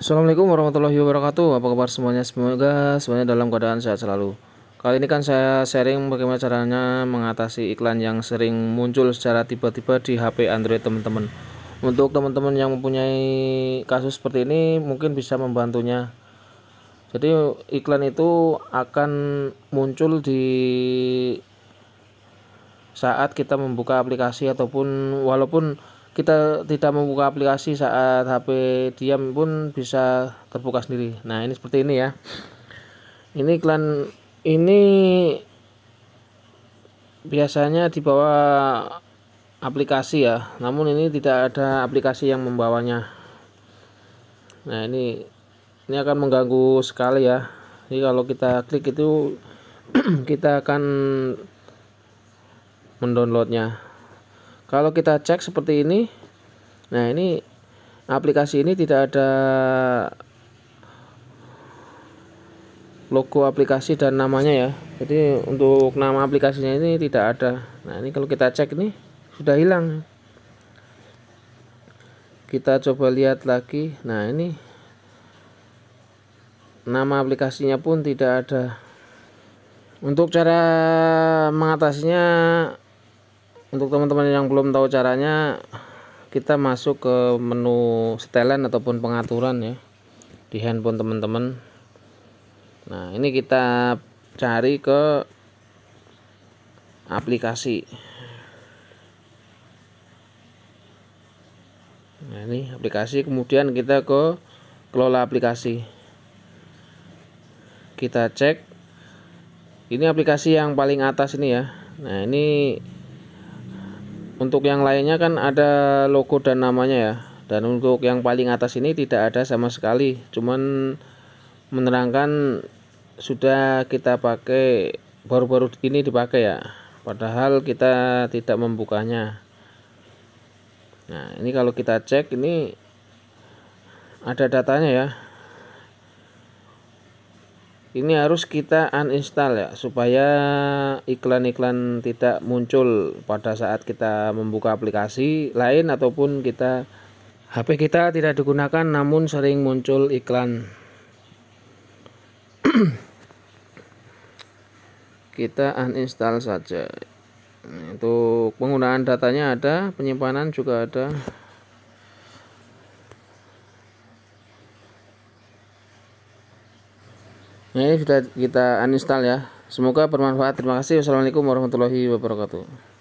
Assalamualaikum warahmatullahi wabarakatuh. Apa kabar semuanya? Semoga semuanya dalam keadaan sehat selalu. Kali ini kan saya sharing bagaimana caranya mengatasi iklan yang sering muncul secara tiba-tiba di HP Android teman-teman. Untuk teman-teman yang mempunyai kasus seperti ini mungkin bisa membantunya. Jadi iklan itu akan muncul di saat kita membuka aplikasi ataupun walaupun kita tidak membuka aplikasi saat HP diam pun bisa terbuka sendiri nah ini seperti ini ya ini klan ini biasanya dibawa aplikasi ya namun ini tidak ada aplikasi yang membawanya nah ini ini akan mengganggu sekali ya jadi kalau kita klik itu kita akan mendownloadnya kalau kita cek seperti ini nah ini aplikasi ini tidak ada logo aplikasi dan namanya ya jadi untuk nama aplikasinya ini tidak ada nah ini kalau kita cek ini sudah hilang kita coba lihat lagi nah ini nama aplikasinya pun tidak ada untuk cara mengatasinya untuk teman-teman yang belum tahu caranya kita masuk ke menu setelan ataupun pengaturan ya di handphone teman-teman nah ini kita cari ke aplikasi nah ini aplikasi kemudian kita ke kelola aplikasi kita cek ini aplikasi yang paling atas ini ya nah ini untuk yang lainnya kan ada logo dan namanya ya dan untuk yang paling atas ini tidak ada sama sekali cuman menerangkan sudah kita pakai baru-baru ini dipakai ya padahal kita tidak membukanya nah ini kalau kita cek ini ada datanya ya ini harus kita uninstall ya supaya iklan-iklan tidak muncul pada saat kita membuka aplikasi lain ataupun kita HP kita tidak digunakan namun sering muncul iklan kita uninstall saja untuk penggunaan datanya ada penyimpanan juga ada Nah, ini sudah kita uninstall ya. Semoga bermanfaat. Terima kasih. Wassalamualaikum warahmatullahi wabarakatuh.